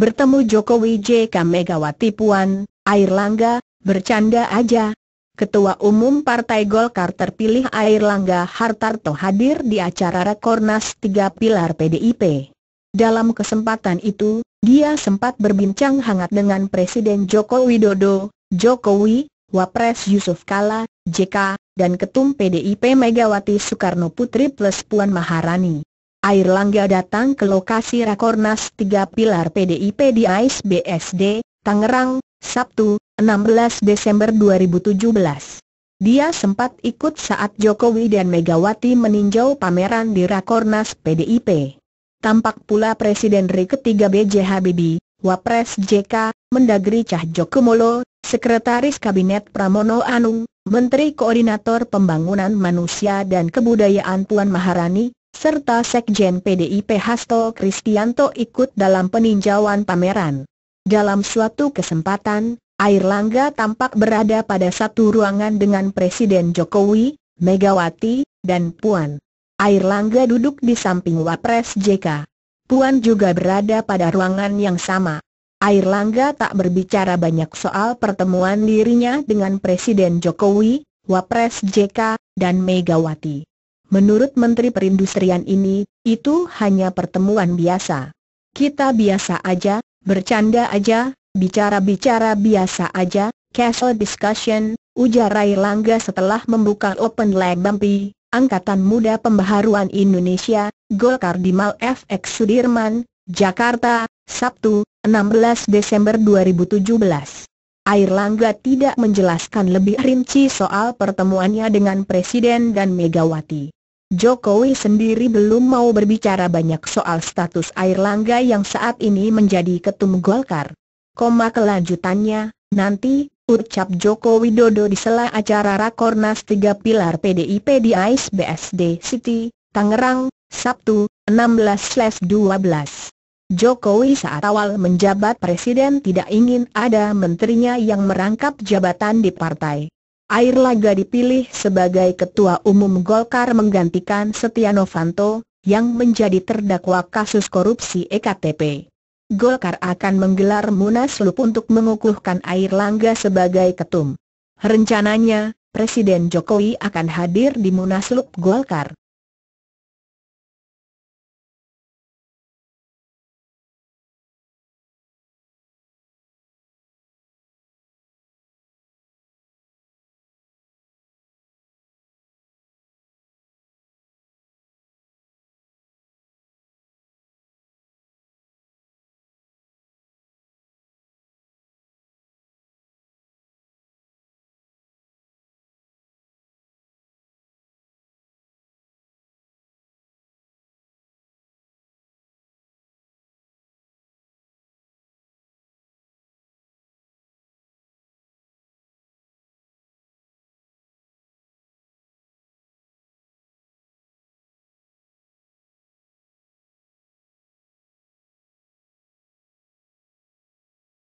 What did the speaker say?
bertemu Jokowi JK Megawati Puan, Air Langga, bercanda aja. Ketua Umum Partai Golkar terpilih Air Langga Hartarto hadir di acara Rekornas Tiga Pilar PDIP. Dalam kesempatan itu, dia sempat berbincang hangat dengan Presiden Joko Widodo, Jokowi, Wapres Yusuf Kala, JK, dan Ketum PDIP Megawati Soekarno Putri plus Puan Maharani. Air Langga datang ke lokasi Rakornas 3 Pilar PDIP di ASBSD, Tangerang, Sabtu, 16 Desember 2017. Dia sempat ikut saat Jokowi dan Megawati meninjau pameran di Rakornas PDIP. Tampak pula Presiden RI ketiga BJ Habibie, Wapres JK, Mendagri Cah Jokumolo, Sekretaris Kabinet Pramono Anung, Menteri Koordinator Pembangunan Manusia dan Kebudayaan Puan Maharani, serta Sekjen PDIP Hasto Kristianto ikut dalam peninjauan pameran. Dalam suatu kesempatan, Air Langga tampak berada pada satu ruangan dengan Presiden Jokowi, Megawati, dan Puan. Air Langga duduk di samping Wapres JK. Puan juga berada pada ruangan yang sama. Air Langga tak berbicara banyak soal pertemuan dirinya dengan Presiden Jokowi, Wapres JK, dan Megawati. Menurut Menteri Perindustrian ini, itu hanya pertemuan biasa. Kita biasa aja, bercanda aja, bicara-bicara biasa aja, casual discussion, ujar Rai Langga setelah membuka open leg bumpy, Angkatan Muda Pembaharuan Indonesia, Golkar di Mal FX Sudirman, Jakarta, Sabtu, 16 Desember 2017. Air Langga tidak menjelaskan lebih rinci soal pertemuannya dengan Presiden dan Megawati. Jokowi sendiri belum mau berbicara banyak soal status air langga yang saat ini menjadi ketum Golkar. Koma kelanjutannya, nanti, ucap Joko Widodo di sela acara Rakornas 3 Pilar PDIP di Ais BSD City, Tangerang, Sabtu, 16-12. Jokowi saat awal menjabat presiden tidak ingin ada menterinya yang merangkap jabatan di partai. Air Laga dipilih sebagai Ketua Umum Golkar menggantikan Setia Novanto, yang menjadi terdakwa kasus korupsi EKTP. Golkar akan menggelar munaslup untuk mengukuhkan Air Langga sebagai ketum. Rencananya, Presiden Jokowi akan hadir di munaslup Golkar.